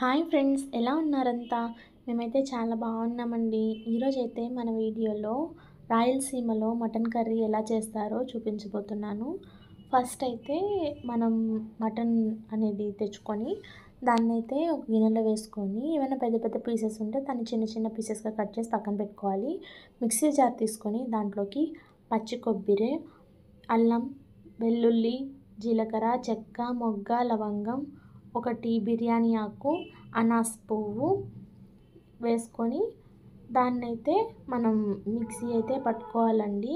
hi friends ఎలా ఉన్నారంతా మేమైతే చాలా బాగున్నామండి ఈరోజైతే మన వీడియోలో రాయలసీమలో మటన్ కర్రీ ఎలా చేస్తారో చూపించబోతున్నాను ఫస్ట్ అయితే మనం మటన్ అనేది తెచ్చుకొని దాన్ని అయితే ఒక గిన్నెలో వేసుకొని ఏమైనా పెద్ద పెద్ద పీసెస్ ఉంటే దాన్ని చిన్న చిన్న పీసెస్గా కట్ చేసి పక్కన పెట్టుకోవాలి మిక్సీ జార్ తీసుకొని దాంట్లోకి పచ్చి కొబ్బరి అల్లం వెల్లుల్లి జీలకర్ర చెక్క మొగ్గ లవంగం ఒకటి బిర్యానీ ఆకు అనాస్ పువ్వు వేసుకొని దాన్నైతే మనం మిక్సీ అయితే పట్టుకోవాలండి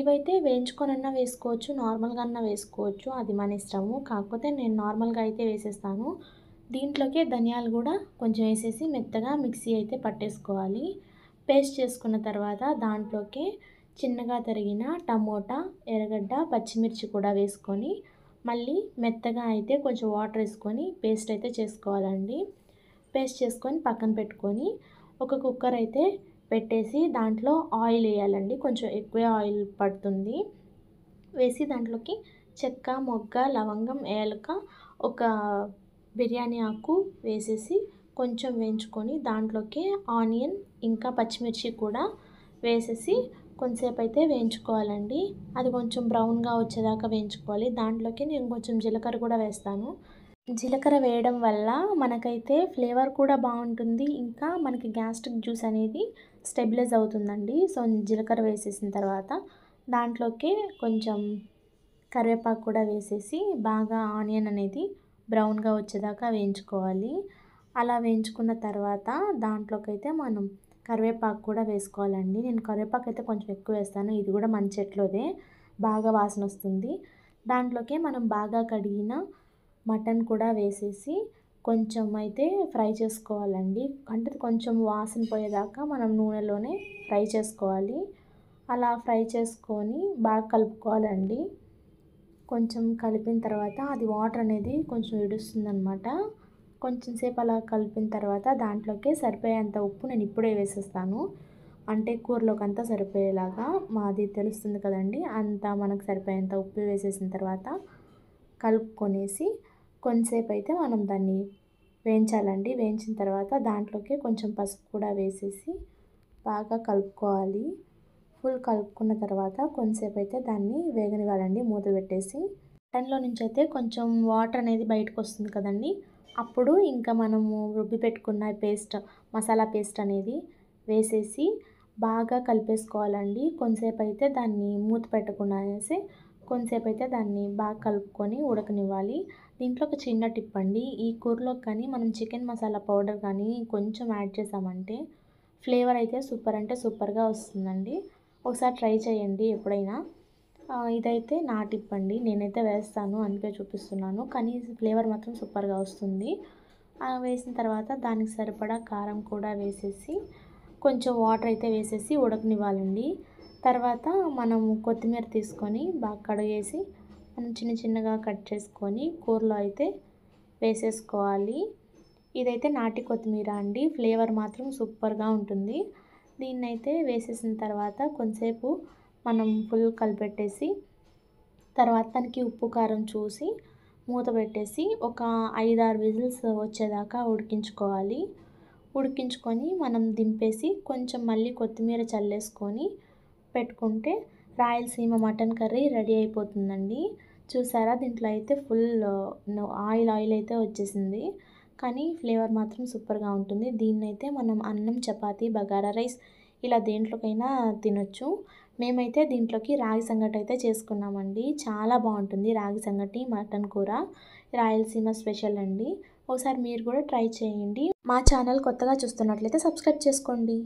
ఇవైతే వేయించుకొనన్నా వేసుకోవచ్చు నార్మల్గా అన్నా వేసుకోవచ్చు అది మన ఇష్టము కాకపోతే నేను నార్మల్గా అయితే వేసేస్తాను దీంట్లోకే ధనియాలు కూడా కొంచెం వేసేసి మెత్తగా మిక్సీ అయితే పట్టేసుకోవాలి పేస్ట్ చేసుకున్న తర్వాత దాంట్లోకి చిన్నగా తరిగిన టమోటా ఎర్రగడ్డ పచ్చిమిర్చి కూడా వేసుకొని మళ్ళీ మెత్తగా అయితే కొంచెం వాటర్ వేసుకొని పేస్ట్ అయితే చేసుకోవాలండి పేస్ట్ చేసుకొని పక్కన పెట్టుకొని ఒక కుక్కర్ అయితే పెట్టేసి దాంట్లో ఆయిల్ వేయాలండి కొంచెం ఎక్కువే ఆయిల్ పడుతుంది వేసి దాంట్లోకి చెక్క మొగ్గ లవంగం ఏలక ఒక బిర్యానీ ఆకు వేసేసి కొంచెం వేయించుకొని దాంట్లోకి ఆనియన్ ఇంకా పచ్చిమిర్చి కూడా వేసేసి కొంతసేపు అయితే వేయించుకోవాలండి అది కొంచెం బ్రౌన్గా వచ్చేదాకా వేయించుకోవాలి దాంట్లోకి నేను కొంచెం జీలకర్ర కూడా వేస్తాను జీలకర్ర వేయడం వల్ల మనకైతే ఫ్లేవర్ కూడా బాగుంటుంది ఇంకా మనకి గ్యాస్ట్రిక్ జ్యూస్ అనేది స్టెబిలైజ్ అవుతుందండి సో జీలకర్ర వేసేసిన తర్వాత దాంట్లోకి కొంచెం కరివేపాకు కూడా వేసేసి బాగా ఆనియన్ అనేది బ్రౌన్గా వచ్చేదాకా వేయించుకోవాలి అలా వేయించుకున్న తర్వాత దాంట్లోకి అయితే మనం కరివేపాకు కూడా వేసుకోవాలండి నేను కరివేపాకు అయితే కొంచెం ఎక్కువ వేస్తాను ఇది కూడా మన చెట్లోదే బాగా వాసన వస్తుంది దాంట్లోకే మనం బాగా కడిగిన మటన్ కూడా వేసేసి కొంచెం అయితే ఫ్రై చేసుకోవాలండి అంటే కొంచెం వాసన పోయేదాకా మనం నూనెలోనే ఫ్రై చేసుకోవాలి అలా ఫ్రై చేసుకొని బాగా కలుపుకోవాలండి కొంచెం కలిపిన తర్వాత అది వాటర్ అనేది కొంచెం అనమాట కొంచెంసేపు అలా కలిపిన తర్వాత దాంట్లోకి సరిపోయేంత ఉప్పు నేను ఇప్పుడే వేసేస్తాను అంటే కూరలోకంతా సరిపోయేలాగా మాది తెలుస్తుంది కదండి అంతా మనకు సరిపోయేంత ఉప్పు వేసేసిన తర్వాత కలుపుకొనేసి కొంచెంసేపు అయితే మనం దాన్ని వేయించాలండి వేయించిన తర్వాత దాంట్లోకి కొంచెం పసుపు కూడా వేసేసి బాగా కలుపుకోవాలి ఫుల్ కలుపుకున్న తర్వాత కొంచెంసేపు అయితే దాన్ని వేగనివ్వాలండి మూత పెట్టేసి దానిలో నుంచి అయితే కొంచెం వాటర్ అనేది బయటకు వస్తుంది కదండి అప్పుడు ఇంకా మనము రుబ్బి పెట్టుకున్న పేస్ట్ మసాలా పేస్ట్ అనేది వేసేసి బాగా కలిపేసుకోవాలండి కొంతసేపు అయితే దాన్ని మూత పెట్టకుండా అనేసి కొంతసేపు అయితే దాన్ని బాగా కలుపుకొని ఉడకనివ్వాలి దీంట్లో ఒక చిన్న టిప్ అండి ఈ కూరలో కానీ మనం చికెన్ మసాలా పౌడర్ కానీ కొంచెం యాడ్ చేసామంటే ఫ్లేవర్ అయితే సూపర్ అంటే సూపర్గా వస్తుందండి ఒకసారి ట్రై చేయండి ఎప్పుడైనా ఇదైతే నా టిప్ అండి నేనైతే వేస్తాను అందుకే చూపిస్తున్నాను కానీ ఫ్లేవర్ మాత్రం సూపర్గా వస్తుంది వేసిన తర్వాత దానికి సరిపడా కారం కూడా వేసేసి కొంచెం వాటర్ అయితే వేసేసి ఉడకనివ్వాలండి తర్వాత మనము కొత్తిమీర తీసుకొని బాగా కడిగేసి మనం చిన్న చిన్నగా కట్ చేసుకొని కూరలో అయితే వేసేసుకోవాలి ఇదైతే నాటి కొత్తిమీర అండి ఫ్లేవర్ మాత్రం సూపర్గా ఉంటుంది దీన్నైతే వేసేసిన తర్వాత కొంతసేపు మనం ఫుల్ కలిపెట్టేసి తర్వాత దానికి ఉప్పు కారం చూసి మూత పెట్టేసి ఒక ఐదారు విజిల్స్ వచ్చేదాకా ఉడికించుకోవాలి ఉడికించుకొని మనం దింపేసి కొంచెం మళ్ళీ కొత్తిమీర చల్లేసుకొని పెట్టుకుంటే రాయలసీమ మటన్ కర్రీ రెడీ అయిపోతుందండి చూసారా దీంట్లో అయితే ఫుల్ ఆయిల్ ఆయిల్ అయితే వచ్చేసింది కానీ ఫ్లేవర్ మాత్రం సూపర్గా ఉంటుంది దీన్నైతే మనం అన్నం చపాతీ బగారా రైస్ ఇలా దేంట్లోకైనా తినొచ్చు మేమైతే దీంట్లోకి రాగి సంగటి అయితే చేసుకున్నామండి చాలా బాగుంటుంది రాగి సంగటి మటన్ కూర రాయలసీమ స్పెషల్ అండి ఒకసారి మీరు కూడా ట్రై చేయండి మా ఛానల్ కొత్తగా చూస్తున్నట్లయితే సబ్స్క్రైబ్ చేసుకోండి